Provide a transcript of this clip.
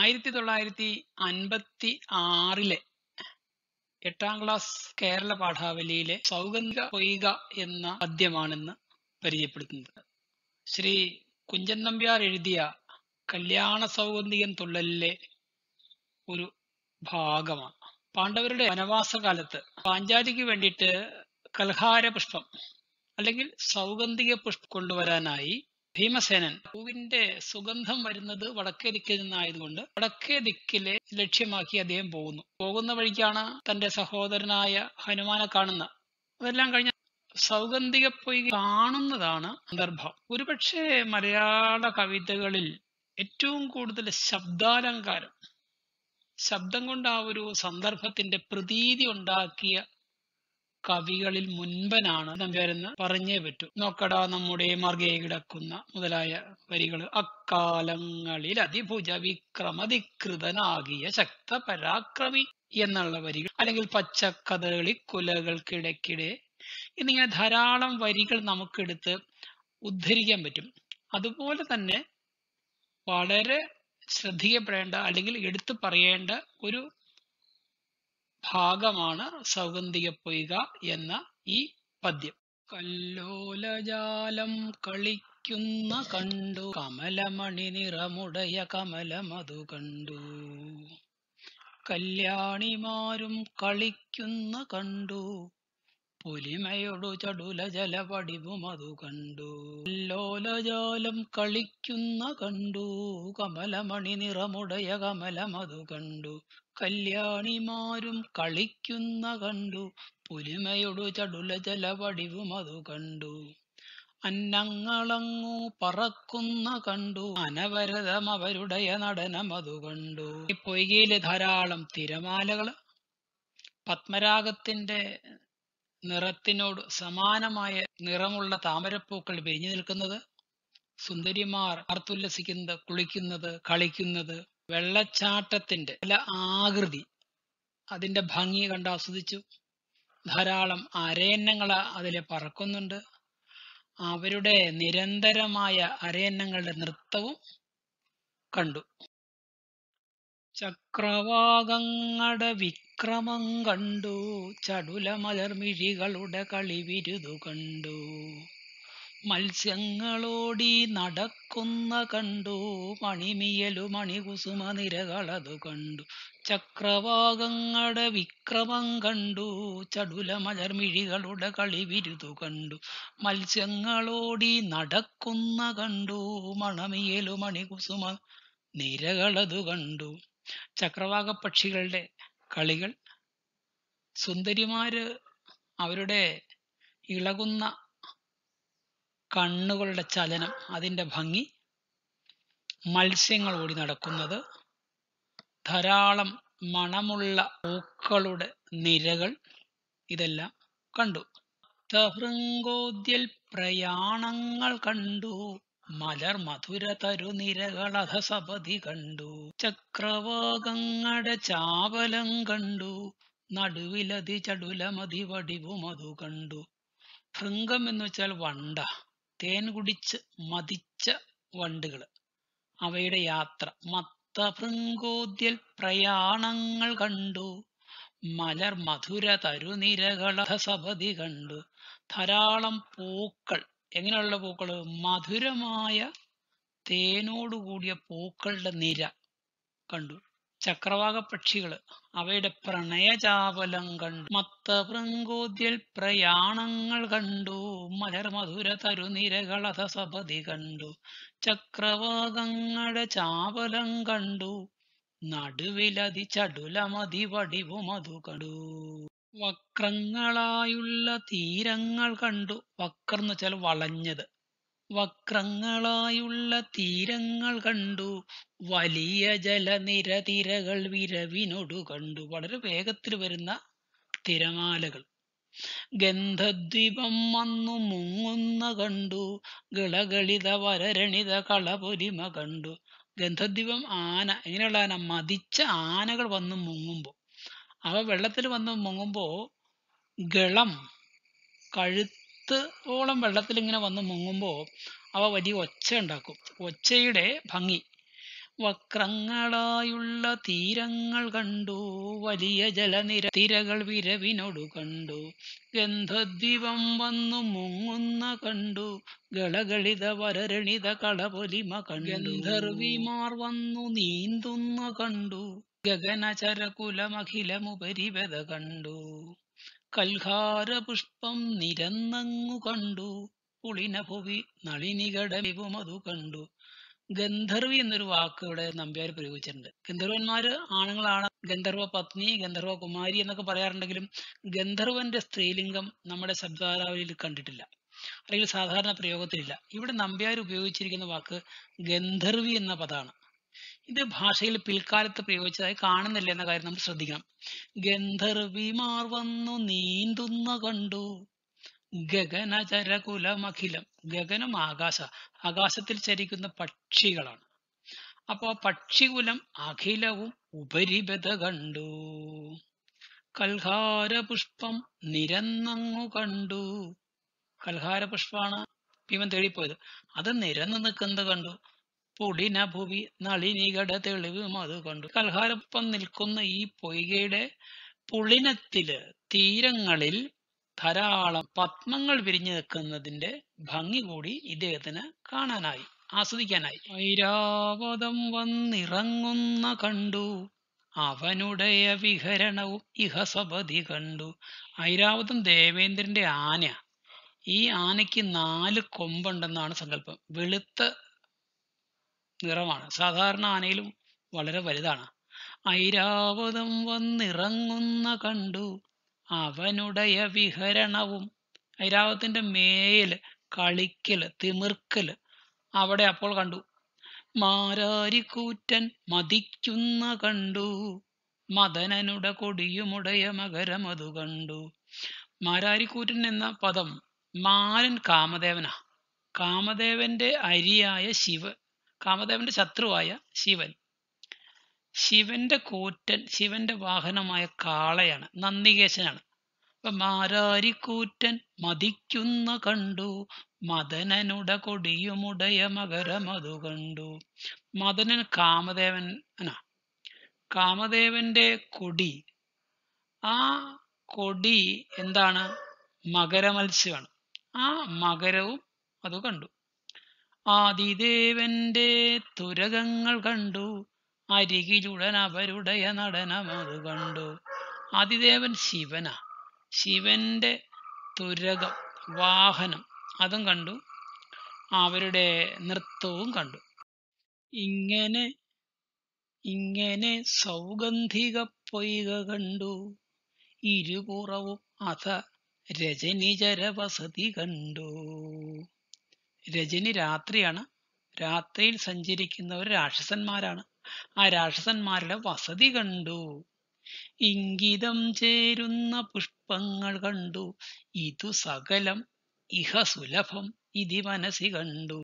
ആയിരത്തി തൊള്ളായിരത്തി അൻപത്തി ആറിലെ എട്ടാം ക്ലാസ് കേരള പാഠാവലിയിലെ സൗഗന്ധിക പൊയ്ക എന്ന പദ്യമാണെന്ന് പരിചയപ്പെടുത്തുന്നത് ശ്രീ കുഞ്ചൻ നമ്പ്യാർ എഴുതിയ കല്യാണ സൗഗന്ധികൻ തുള്ളലിലെ ഒരു ഭാഗമാണ് പാണ്ഡവരുടെ വനവാസ കാലത്ത് പാഞ്ചാലിക്ക് വേണ്ടിയിട്ട് കൽഹാര പുഷ്പം അല്ലെങ്കിൽ സൗഗന്ധിക പുഷ്പം കൊണ്ടുവരാനായി ഭീമസേനൻ പൂവിന്റെ സുഗന്ധം വരുന്നത് വടക്കേ ദിക്കിൽ നിന്നായതുകൊണ്ട് വടക്കേ ദിക്കിലെ ലക്ഷ്യമാക്കി അദ്ദേഹം പോകുന്നു പോകുന്ന വഴിക്കാണ് തന്റെ സഹോദരനായ ഹനുമാനെ കാണുന്നത് അതെല്ലാം കഴിഞ്ഞ സൗഗന്ധിക പോയി കാണുന്നതാണ് സന്ദർഭം ഒരുപക്ഷെ മലയാള കവിതകളിൽ ഏറ്റവും കൂടുതൽ ശബ്ദാലങ്കാരം ശബ്ദം കൊണ്ട് ആ ഒരു സന്ദർഭത്തിന്റെ പ്രതീതി ഉണ്ടാക്കിയ കവികളിൽ മുൻപനാണ് നമ്പ്യാരെന്ന് പറഞ്ഞേ പറ്റൂ നോക്കടാ നമ്മുടെ മാർഗേ കിടക്കുന്ന മുതലായ വരികൾ അക്കാലങ്ങളിൽ അതിഭുജ വിക്രമധികൃതനാകിയ ശക്ത പരാക്രമി എന്നുള്ള വരികൾ അല്ലെങ്കിൽ പച്ചക്കഥകളി കുലകൾക്കിടക്കിടെ എന്നിങ്ങനെ ധാരാളം വരികൾ നമുക്കെടുത്ത് ഉദ്ധരിക്കാൻ പറ്റും അതുപോലെ തന്നെ വളരെ ശ്രദ്ധിക്കപ്പെടേണ്ട അല്ലെങ്കിൽ എടുത്തു പറയേണ്ട ഒരു ഭാഗമാണ് സൗഗന്ധിക പൊയ്ക എന്ന ഈ പദ്യം കല്ലോലജാലം കളിക്കുന്ന കണ്ടു കമലമണി നിറമുടയ കമലമതു കണ്ടു കല്യാണിമാരും കളിക്കുന്ന കണ്ടു പുലിമയൊടു ചടുല ജലപടിവുമതു കണ്ടു ലോലജാലം കളിക്കുന്ന കണ്ടു കമലമണി നിറമുടയ കമലമതു കണ്ടു കല്യാണിമാരും കളിക്കുന്ന കണ്ടു പുലിമയൊടു ചടുല ജലപടിവുമതു കണ്ടു അന്നങ്ങളങ്ങു പറക്കുന്ന കണ്ടു അനവരതം അവരുടെ നടനം അതു കണ്ടു ഈ പൊയ്കയില് ധാരാളം തിരമാലകള് പത്മരാഗത്തിന്റെ നിറത്തിനോട് സമാനമായ നിറമുള്ള താമരപ്പൂക്കൾ വിരിഞ്ഞു നിൽക്കുന്നത് സുന്ദരിമാർ ആർത്തുല്ലസിക്കുന്നത് കുളിക്കുന്നത് കളിക്കുന്നത് വെള്ളച്ചാട്ടത്തിന്റെ പല ആകൃതി അതിന്റെ ഭംഗി കണ്ട് ആസ്വദിച്ചു ധാരാളം അരയന്നങ്ങൾ അതിൽ പറക്കുന്നുണ്ട് അവരുടെ നിരന്തരമായ അരയന്നങ്ങളുടെ നൃത്തവും കണ്ടു ചക്രവാകങ്ങടവി ക്രമം കണ്ടു ചടുലമലർമിഴികളുടെ കളിവിരുതു കണ്ടു മത്സ്യങ്ങളോടി നടക്കുന്ന കണ്ടു മണിമിയലു മണികുസുമ നിരകളതു കണ്ടു ചക്രവാകങ്ങളുടെ വിക്രമം കണ്ടു ചടുലമലർമിഴികളുടെ കളിവിരുതു കണ്ടു മത്സ്യങ്ങളോടി നടക്കുന്ന കണ്ടു മണമിയലു മണികുസുമ നിരകളതു കണ്ടു ചക്രവാക പക്ഷികളുടെ കളികൾ സുന്ദരിമാര് അവരുടെ ഇളകുന്ന കണ്ണുകളുടെ ചലനം അതിൻ്റെ ഭംഗി മത്സ്യങ്ങൾ ഓടി നടക്കുന്നത് ധാരാളം മണമുള്ള പൂക്കളുടെ നിരകൾ ഇതെല്ലാം കണ്ടു തഹൃങ്കോദ്യൽ പ്രയാണങ്ങൾ കണ്ടു മലർ മധുര തരുനിരകളധ സപതി കണ്ടു ചക്രവാകങ്ങടെ ചാവലം കണ്ടു നടുവിലതി ചടുലമതി വടിവും അതു കണ്ടു ഭൃംഗം എന്ന് വെച്ചാൽ വണ്ട തേൻ കുടിച്ച് മതിച്ച വണ്ടുകൾ അവയുടെ യാത്ര മത്ത ഭൃങ്കോദ്യൽ പ്രയാണങ്ങൾ കണ്ടു മലർ മധുര തരുനിരകളധ സപതി കണ്ടു ധാരാളം പൂക്കൾ എങ്ങനെയുള്ള പൂക്കൾ മധുരമായ തേനോടുകൂടിയ പൂക്കളുടെ നിര കണ്ടു ചക്രവാക പക്ഷികൾ അവയുടെ പ്രണയചാപലം കണ്ടു മത്ത പൃങ്കൂതിൽ പ്രയാണങ്ങൾ കണ്ടു മലർമധുര തരുനിരകളഥ സപതി കണ്ടു ചക്രവാകങ്ങളുടെ ചാപലം കണ്ടു നടുവിലതി ചടുലമതി വടിവുമതു കണ്ടു വക്രങ്ങളായുള്ള തീരങ്ങൾ കണ്ടു വക്രം എന്ന് വെച്ചാൽ വളഞ്ഞത് വക്രങ്ങളായുള്ള തീരങ്ങൾ കണ്ടു വലിയ ജലനിരതിരകൾ വിരവിനൊടു കണ്ടു വളരെ വേഗത്തിൽ വരുന്ന തിരമാലകൾ ഗന്ധദ്വീപം വന്നു മുങ്ങുന്ന കണ്ടു ഗളഗളിത വരരണിത കളപൊലിമ കണ്ടു ഗന്ധദ്വീപം ആന എങ്ങനെയുള്ള ആന മതിച്ച ആനകൾ വന്നു മുങ്ങുമ്പോൾ അവ വെള്ളത്തിൽ വന്ന് മുങ്ങുമ്പോൾ ഗളം കഴുത്തോളം വെള്ളത്തിൽ ഇങ്ങനെ വന്ന് മുങ്ങുമ്പോൾ അവ വലിയ ഒച്ച ഉണ്ടാക്കും ഒച്ചയുടെ ഭംഗി വക്രങ്ങളായുള്ള തീരങ്ങൾ കണ്ടു വലിയ ജലനിര തിരകൾ വിരവിനോടു കണ്ടു ഗന്ധദ്വീപം വന്നു മുങ്ങുന്ന കണ്ടു ഗളഗളിത വരരണിത കളപൊലിമ കണ്ടു ഗന്ധർവിമാർ വന്നു നീന്തുന്ന കണ്ടു ഗഗനചരകുലമഖിലമുപരിവത കണ്ടു കൽഹാരപുഷ്പം നിരന്നങ്ങു കണ്ടു പുളിനഭുവി അതു കണ്ടു ഗന്ധർവി എന്നൊരു വാക്ക് ഇവിടെ നമ്പ്യാർ പ്രയോഗിച്ചിട്ടുണ്ട് ഗന്ധർവന്മാര് ആണുങ്ങളാണ് ഗന്ധർവ പത്നി ഗന്ധർവ കുമാരി എന്നൊക്കെ പറയാറുണ്ടെങ്കിലും ഗന്ധർവന്റെ സ്ത്രീലിംഗം നമ്മുടെ ശബ്ദാരാവലിയിൽ കണ്ടിട്ടില്ല അല്ലെങ്കിൽ സാധാരണ പ്രയോഗത്തിലില്ല ഇവിടെ നമ്പ്യാർ ഉപയോഗിച്ചിരിക്കുന്ന വാക്ക് ഗന്ധർവി എന്ന പദമാണ് ഇത് ഭാഷയിൽ പിൽക്കാലത്ത് പ്രയോഗിച്ചതായി കാണുന്നില്ല എന്ന കാര്യം നമ്മൾ ശ്രദ്ധിക്കണം ഗന്ധർവിമാർ വന്നു നീന്തുന്ന കണ്ടു ഗഗനചരകുലമഖിലം ഗഗനം ആകാശ ആകാശത്തിൽ ചരിക്കുന്ന പക്ഷികളാണ് അപ്പോൾ പക്ഷികുലം അഖിലവും ഉപരിപത കണ്ടു കൽഹാരപുഷ്പം നിരന്നങ്ങു കണ്ടു കൽഹാരപുഷ്പാണ് ഭീമൻ തേടിപ്പോയത് അത് നിരന്ന് നിൽക്കുന്നത് കണ്ടു പുടിന ഭുവി നളിനികട തെളിവ് മതു കണ്ടു കൽഹാരൊപ്പം നിൽക്കുന്ന ഈ പൊയ്കയുടെ പുളിനത്തില് തീരങ്ങളിൽ ധാരാളം പത്മങ്ങൾ വിരിഞ്ഞു നിൽക്കുന്നതിന്റെ ഭംഗി കൂടി ഇദ്ദേഹത്തിന് കാണാനായി ആസ്വദിക്കാനായി ഐരാവതം വന്നിറങ്ങുന്ന കണ്ടു അവനുടയ വിഹരണവും ഇഹസപതി കണ്ടു ഐരാവതം ദേവേന്ദ്രന്റെ ആന ഈ ആനയ്ക്ക് നാല് കൊമ്പുണ്ടെന്നാണ് സങ്കല്പം വെളുത്ത നിറമാണ് സാധാരണ ആനയിലും വളരെ വലുതാണ് ഐരാവതം വന്നിറങ്ങുന്ന കണ്ടു അവനുടയ വിഹരണവും ഐരാവതത്തിൻ്റെ മേയൽ കളിക്കൽ തിമിർക്കൽ അവിടെ അപ്പോൾ കണ്ടു മാരാരിക്കൂറ്റൻ മതിക്കുന്ന കണ്ടു മദനനുട കൊടിയുമുടയ മകരമതു കണ്ടു മാരാരിക്കൂറ്റൻ എന്ന പദം മാരൻ കാമദേവനാ കാമദേവന്റെ അരിയായ ശിവ കാമദേവന്റെ ശത്രുവായ ശിവൻ ശിവന്റെ കൂറ്റൻ ശിവന്റെ വാഹനമായ കാളയാണ് നന്ദികേശനാണ് അപ്പൊ മാരാരിക്കൂറ്റൻ മതിക്കുന്ന കണ്ടു മദനനുട കൊടിയുമുടയ മകരമതു കണ്ടു മദനൻ കാമദേവൻ അനാ കാമദേവന്റെ കൊടി ആ കൊടി എന്താണ് മകരമത്സ്യമാണ് ആ മകരവും അത് കണ്ടു ആദിദേവന്റെ തുരകങ്ങൾ കണ്ടു അരികിലുടൻ അവരുടെ നടനം അത് കണ്ടു ആദിദേവൻ ശിവന ശിവന്റെ തുരകം വാഹനം അതും കണ്ടു അവരുടെ നൃത്തവും കണ്ടു ഇങ്ങനെ ഇങ്ങനെ സൗഗന്ധിക പൊയ്ക കണ്ടു ഇരുപുറവും അഥ വസതി കണ്ടു രജനി രാത്രിയാണ് രാത്രിയിൽ സഞ്ചരിക്കുന്നവർ രാക്ഷസന്മാരാണ് ആ രാക്ഷസന്മാരുടെ വസതി കണ്ടു ഇംഗിതം ചേരുന്ന പുഷ്പങ്ങൾ കണ്ടു ഇതു സകലം ഇഹ സുലഭം ഇതി മനസ്സി കണ്ടു